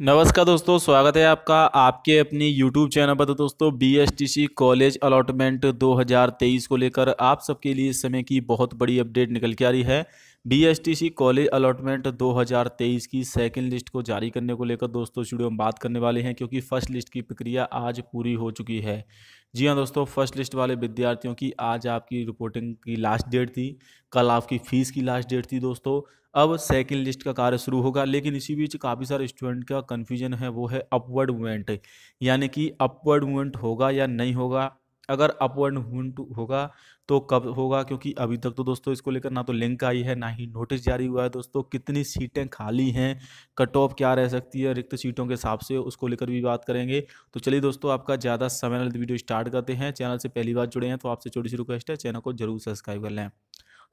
नमस्कार दोस्तों स्वागत है आपका आपके अपनी YouTube चैनल पर तो दोस्तों बी कॉलेज अलॉटमेंट 2023 को लेकर आप सबके लिए इस समय की बहुत बड़ी अपडेट निकल के आ रही है डीएसटीसी कॉलेज अलॉटमेंट 2023 की सेकंड लिस्ट को जारी करने को लेकर दोस्तों स्टूडियो में बात करने वाले हैं क्योंकि फर्स्ट लिस्ट की प्रक्रिया आज पूरी हो चुकी है जी हाँ दोस्तों फर्स्ट लिस्ट वाले विद्यार्थियों की आज आपकी रिपोर्टिंग की लास्ट डेट थी कल आपकी फ़ीस की लास्ट डेट थी दोस्तों अब सेकेंड लिस्ट का कार्य शुरू होगा लेकिन इसी बीच काफ़ी सारे स्टूडेंट का कन्फ्यूजन है वो है अपवर्ड मूवमेंट यानी कि अपवर्ड मूवमेंट होगा या नहीं होगा अगर अपवर्ड मूवमेंट होगा तो कब होगा क्योंकि अभी तक तो दोस्तों इसको लेकर ना तो लिंक आई है ना ही नोटिस जारी हुआ है दोस्तों कितनी सीटें खाली हैं कट ऑफ क्या रह सकती है रिक्त सीटों के हिसाब से उसको लेकर भी बात करेंगे तो चलिए दोस्तों आपका ज़्यादा समय वीडियो स्टार्ट करते हैं चैनल से पहली बार जुड़े हैं तो आपसे छोटी सी रिक्वेस्ट है चैनल को जरूर सब्सक्राइब कर लें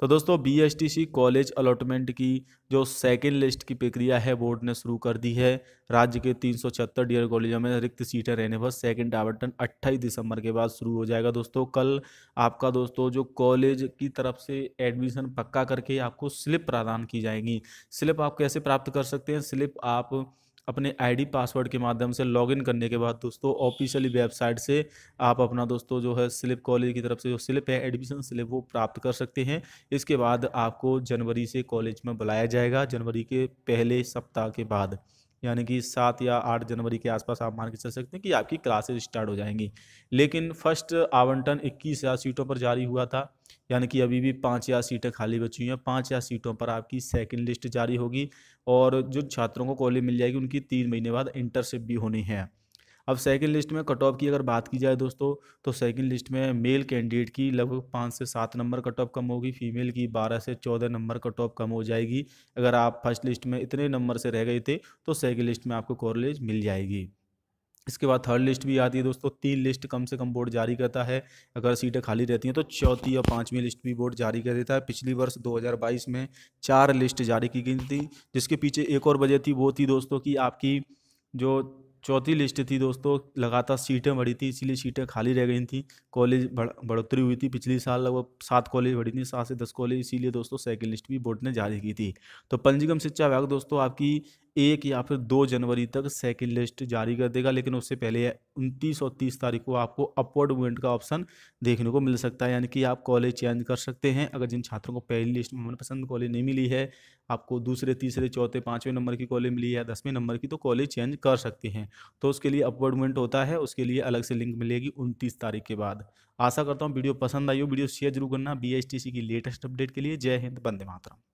तो दोस्तों बीएसटीसी कॉलेज अलॉटमेंट की जो सेकेंड लिस्ट की प्रक्रिया है बोर्ड ने शुरू कर दी है राज्य के तीन सौ छहत्तर डियर कॉलेजों में रिक्त सीटें रहने पर सेकेंड आवंटन अट्ठाईस दिसंबर के बाद शुरू हो जाएगा दोस्तों कल आपका दोस्तों जो कॉलेज की तरफ से एडमिशन पक्का करके आपको स्लिप प्रदान की जाएगी स्लिप आप कैसे प्राप्त कर सकते हैं स्लिप आप अपने आईडी पासवर्ड के माध्यम से लॉगिन करने के बाद दोस्तों ऑफिशियली वेबसाइट से आप अपना दोस्तों जो है स्लिप कॉलेज की तरफ से जो स्लिप है एडमिशन स्लिप वो प्राप्त कर सकते हैं इसके बाद आपको जनवरी से कॉलेज में बुलाया जाएगा जनवरी के पहले सप्ताह के बाद यानी कि सात या आठ जनवरी के आसपास आप मान के चल सकते हैं कि आपकी क्लासेज स्टार्ट हो जाएंगी लेकिन फर्स्ट आवंटन इक्कीस हज़ार सीटों पर जारी हुआ था यानी कि अभी भी पाँच हज़ार सीटें खाली बची हुई हैं पाँच हज़ार सीटों पर आपकी सेकंड लिस्ट जारी होगी और जो छात्रों को कॉलेज मिल जाएगी उनकी तीन महीने बाद इंटरशिप भी होनी है अब सेकेंड लिस्ट में कट ऑफ की अगर बात की जाए दोस्तों तो सेकेंड लिस्ट में मेल कैंडिडेट की लगभग पाँच से सात नंबर कट ऑफ कम होगी फीमेल की बारह से चौदह नंबर कट ऑफ कम हो जाएगी अगर आप फर्स्ट लिस्ट में इतने नंबर से रह गए थे तो सेकेंड लिस्ट में आपको कॉलेज मिल जाएगी इसके बाद थर्ड लिस्ट भी आती है दोस्तों तीन लिस्ट कम से कम बोर्ड जारी करता है अगर सीटें खाली रहती हैं तो चौथी या पाँचवीं लिस्ट भी बोर्ड जारी कर देता है पिछली वर्ष 2022 में चार लिस्ट जारी की गई थी जिसके पीछे एक और वजह थी वो थी दोस्तों कि आपकी जो चौथी लिस्ट थी दोस्तों लगातार सीटें बढ़ी थी इसीलिए सीटें खाली रह गई थी कॉलेज बढ़ोतरी हुई थी पिछली साल लगभग सात कॉलेज बढ़ी थी सात से दस कॉलेज इसीलिए दोस्तों सेकेंड लिस्ट भी बोर्ड ने जारी की थी तो पंजीकरण शिक्षा विभाग दोस्तों आपकी एक या फिर दो जनवरी तक सेकेंड लिस्ट जारी कर देगा लेकिन उससे पहले उनतीस और तीस तारीख को आपको अपवर्ड मूवमेंट का ऑप्शन देखने को मिल सकता है यानी कि आप कॉलेज चेंज कर सकते हैं अगर जिन छात्रों को पहली लिस्ट में मनपसंद कॉलेज नहीं मिली है आपको दूसरे तीसरे चौथे पाँचवें नंबर की कॉलेज मिली है दसवें नंबर की तो कॉलेज चेंज कर सकते हैं तो उसके लिए अपॉइंटमेंट होता है उसके लिए अलग से लिंक मिलेगी उनतीस तारीख के बाद आशा करता हूँ वीडियो पसंद आई हो वीडियो शेयर जरूर करना बी की लेटेस्ट अपडेट के लिए जय हिंद बंदे मातरम